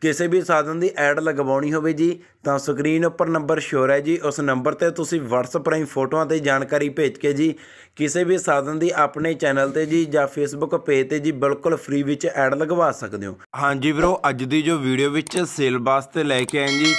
ਕਿਸੇ ਵੀ ਸਾਧਨ ਦੀ ਐਡ ਲਗਵਾਉਣੀ ਹੋਵੇ ਜੀ ਤਾਂ ਸਕਰੀਨ ਉੱਪਰ ਨੰਬਰ ਸ਼ੋਰ ਹੈ ਜੀ ਉਸ ਨੰਬਰ ਤੇ ਤੁਸੀਂ WhatsApp ਰਾਹੀਂ ਫੋਟੋਆਂ ਤੇ ਜਾਣਕਾਰੀ ਭੇਜ ਕੇ ਜੀ ਕਿਸੇ ਵੀ ਸਾਧਨ ਦੀ ਆਪਣੇ ਚੈਨਲ ਤੇ ਜੀ ਜਾਂ Facebook ਪੇਜ ਤੇ ਜੀ ਬਿਲਕੁਲ ਫ੍ਰੀ ਵਿੱਚ ਐਡ ਲਗਵਾ ਸਕਦੇ ਹੋ ਹਾਂਜੀ ਵੀਰੋ ਅੱਜ ਦੀ ਜੋ ਵੀਡੀਓ ਵਿੱਚ ਸੇਲ ਵਾਸਤੇ ਲੈ ਕੇ ਆਏ ਜੀ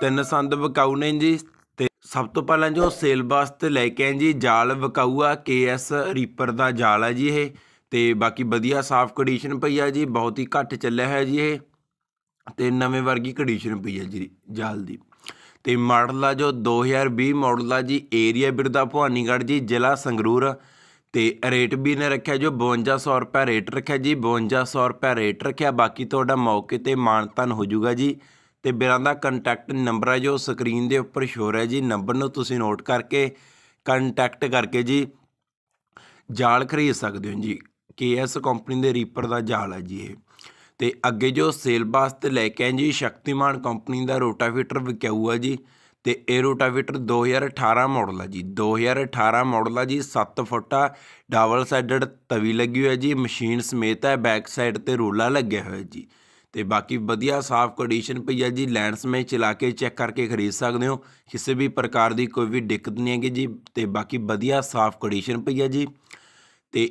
ਤਿੰਨ ਸੰਦ ਵਿਕਾਊ ਨੇ ਜੀ ਤੇ ਸਭ ਤੋਂ ਪਹਿਲਾਂ ਜੋ ਸੇਲ ਵਾਸਤੇ ਲੈ ਕੇ ਆਏ ਜੀ ਜਾਲ ਵਕਾਊਆ ਆ KS ਰੀਪਰ ਦਾ ਜਾਲ ਹੈ ਜੀ ਇਹ ਤੇ ਬਾਕੀ ਵਧੀਆ ਸਾਫ਼ ਕੰਡੀਸ਼ਨ ਪਈ ਆ ਜੀ ਬਹੁਤ ਹੀ ਘੱਟ ਚੱਲਿਆ ਹੈ ਜੀ ਇਹ ਤੇ ਨਵੇਂ ਵਰਗੀ ਕੰਡੀਸ਼ਨ ਪਈ ਹੈ ਜੀ ਜਾਲ ਦੀ ਤੇ ਮਾਡਲ ਆ ਜੋ 2020 ਮਾਡਲ ਆ ਜੀ ਏਰੀਆ ਬਿਰਦਾ ਭਵਾਨੀਗੜ੍ਹ ਜੀ ਜ਼ਿਲ੍ਹਾ ਸੰਗਰੂਰ ਤੇ ਰੇਟ ਵੀ ਨੇ ਰੱਖਿਆ ਜੋ 5200 ਰੁਪਏ ਰੇਟ ਰੱਖਿਆ ਜੀ 5200 ਰੁਪਏ ਰੇਟ ਰੱਖਿਆ ਬਾਕੀ ਤੁਹਾਡਾ ਮੌਕੇ ਤੇ ਮਾਨਤਨ ਹੋ ਜਾਊਗਾ ਜੀ ਤੇ ਬਿਰਾਂ ਦਾ ਕੰਟੈਕਟ ਨੰਬਰ ਆ ਜੋ ਸਕਰੀਨ ਦੇ ਉੱਪਰ ਸ਼ੋ ਰਿਹਾ ਜੀ ਨੰਬਰ ਨੂੰ ਤੁਸੀਂ ਨੋਟ ਕਰਕੇ ਕੰਟੈਕਟ ਕਰਕੇ ਜੀ ਜਾਲ ਖਰੀਦ ਸਕਦੇ ਹੋ ਜੀ ਕੇਐਸ ਕੰਪਨੀ ਦੇ ਰੀਪਰ ਦਾ ਜਾਲ ਹੈ ਜੀ ਇਹ ਤੇ ਅੱਗੇ ਜੋ ਸੇਲ ਵਾਸਤੇ ਲੈ ਕੇ ਆਏ ਜੀ ਸ਼ਕਤੀਮਾਨ ਕੰਪਨੀ ਦਾ ਰੋਟਾਵੀਟਰ ਵਿਕਾਊ ਆ ਜੀ ਤੇ ਇਹ ਰੋਟਾਵੀਟਰ 2018 ਮਾਡਲ ਆ ਜੀ 2018 ਮਾਡਲ ਆ ਜੀ 7 ਫੁੱਟਾ ਡਬਲ ਸਾਈਡਡ ਤਵੀ ਲੱਗੀ ਹੋਈ ਹੈ ਜੀ ਮਸ਼ੀਨ ਸਮੇਤ ਹੈ ਬੈਕ ਸਾਈਡ ਤੇ ਰੋਲਾ ਲੱਗਿਆ ਹੋਇਆ ਜੀ ਤੇ ਬਾਕੀ ਵਧੀਆ ਸਾਫ ਕੰਡੀਸ਼ਨ ਪਈ ਹੈ ਜੀ ਲੈਂਡਸ ਮੇ ਚਲਾ ਕੇ ਚੈੱਕ ਕਰਕੇ ਖਰੀਦ ਸਕਦੇ ਹੋ ਕਿਸੇ ਵੀ ਪ੍ਰਕਾਰ ਦੀ ਕੋਈ ਵੀ ਦਿੱਕਤ ਨਹੀਂ ਹੈਗੀ ਜੀ ਤੇ ਬਾਕੀ ਵਧੀਆ ਸਾਫ ਕੰਡੀਸ਼ਨ ਪਈ ਹੈ ਜੀ ਤੇ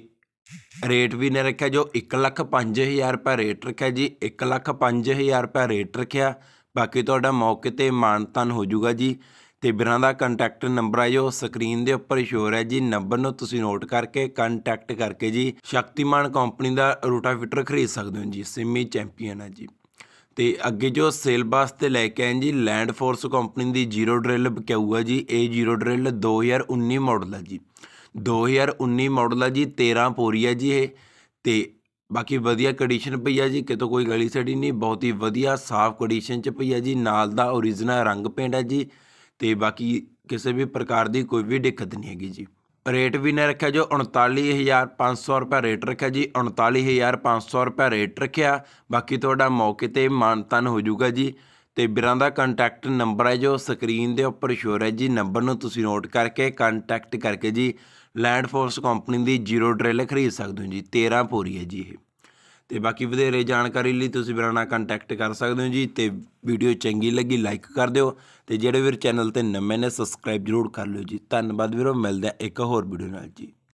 ਰੇਟ ਵੀ ਨੇ ਰੱਖਿਆ ਜੋ 1 ਲੱਖ 5000 ਰੁਪਏ ਰੇਟ ਰੱਖਿਆ ਜੀ 1 ਲੱਖ 5000 ਰੁਪਏ ਰੇਟ ਰੱਖਿਆ ਬਾਕੀ ਤੁਹਾਡਾ ਮੌਕੇ ਤੇ ਮਾਨਤਨ ਹੋ ਜਾਊਗਾ ਜੀ ਤੇ ਬਿਰਾਂ ਦਾ ਕੰਟੈਕਟ ਨੰਬਰ ਆ ਜੋ ਸਕਰੀਨ ਦੇ ਉੱਪਰ ਸ਼ੋ ਰਿਹਾ ਜੀ ਨੰਬਰ ਨੂੰ ਤੁਸੀਂ ਨੋਟ ਕਰਕੇ ਕੰਟੈਕਟ ਕਰਕੇ ਜੀ ਸ਼ਕਤੀਮਾਨ ਕੰਪਨੀ ਦਾ ਰੋਟਾ ਫਿਟਰ ਖਰੀਦ ਸਕਦੇ ਹੋ ਜੀ ਸਿਮੀ ਚੈਂਪੀਅਨ ਆ ਜੀ ਤੇ ਅੱਗੇ ਜੋ ਸੇਲ ਬਾਸ ਤੇ ਲੈ ਕੇ ਆਏ ਜੀ ਲੈਂਡ ਫੋਰਸ ਕੰਪਨੀ ਦੀ ਜ਼ੀਰੋ ਡ੍ਰਿਲ ਬਕਾਊ ਆ ਜੀ ਇਹ ਜ਼ੀਰੋ ਡ੍ਰਿਲ 2019 ਮਾਡਲ ਆ ਜੀ 2019 ਮਾਡਲ ਹੈ ਜੀ 13 ਪੋਰੀ ਹੈ ਜੀ ਇਹ ਤੇ ਬਾਕੀ ਵਧੀਆ ਕੰਡੀਸ਼ਨ ਪਈ ਹੈ ਜੀ ਕਿਤੋਂ ਕੋਈ ਗਲੀ ਸੜੀ ਨਹੀਂ ਬਹੁਤ ਹੀ ਵਧੀਆ ਸਾਫ਼ ਕੰਡੀਸ਼ਨ ਚ ਪਈ ਹੈ ਜੀ ਨਾਲ ਦਾ origignal ਰੰਗ ਪੇਂਟ ਹੈ ਜੀ ਤੇ ਬਾਕੀ ਕਿਸੇ ਵੀ ਪ੍ਰਕਾਰ ਦੀ ਕੋਈ ਵੀ ਦਿੱਕਤ ਨਹੀਂ ਹੈਗੀ ਜੀ ਰੇਟ ਵੀ ਨੇ ਰੱਖਿਆ ਜੋ 39500 ਰੁਪਏ ਰੇਟ ਰੱਖਿਆ ਜੀ 39500 ਰੁਪਏ ਰੇਟ ਰੱਖਿਆ ਬਾਕੀ ਤੁਹਾਡਾ ਮੌਕੇ ਤੇ ਮਾਨਤਨ ਹੋ ਜਾਊਗਾ ਜੀ ਤੇ ਵੀਰਾਂ ਦਾ ਕੰਟੈਕਟ ਨੰਬਰ ਹੈ ਜੋ ਸਕਰੀਨ ਦੇ ਉੱਪਰ ਸ਼ੋਰ ਹੈ ਜੀ ਨੰਬਰ ਨੂੰ ਤੁਸੀਂ ਨੋਟ ਕਰਕੇ ਕੰਟੈਕਟ ਕਰਕੇ ਜੀ ਲੈਂਡ ਫੋਰਸ ਕੰਪਨੀ ਦੀ ਜ਼ੀਰੋ ਡਰਿਲ ਖਰੀਦ ਸਕਦੇ ਹੋ ਜੀ 13 ਪੂਰੀ ਹੈ ਜੀ ਇਹ ਤੇ ਬਾਕੀ ਵਧੇਰੇ ਜਾਣਕਾਰੀ ਲਈ ਤੁਸੀਂ ਵੀਰਾਂ ਨਾਲ ਕੰਟੈਕਟ ਕਰ ਸਕਦੇ ਹੋ ਜੀ ਤੇ ਵੀਡੀਓ ਚੰਗੀ ਲੱਗੀ ਲਾਈਕ ਕਰ ਦਿਓ ਤੇ ਜਿਹੜੇ ਵੀਰ ਚੈਨਲ ਤੇ ਨਵੇਂ ਨੇ ਸਬਸਕ੍ਰਾਈਬ ਜ਼ਰੂਰ ਕਰ ਲਿਓ ਜੀ ਧੰਨਵਾਦ ਵੀਰੋ ਮਿਲਦੇ ਆ ਇੱਕ ਹੋਰ ਵੀਡੀਓ ਨਾਲ ਜੀ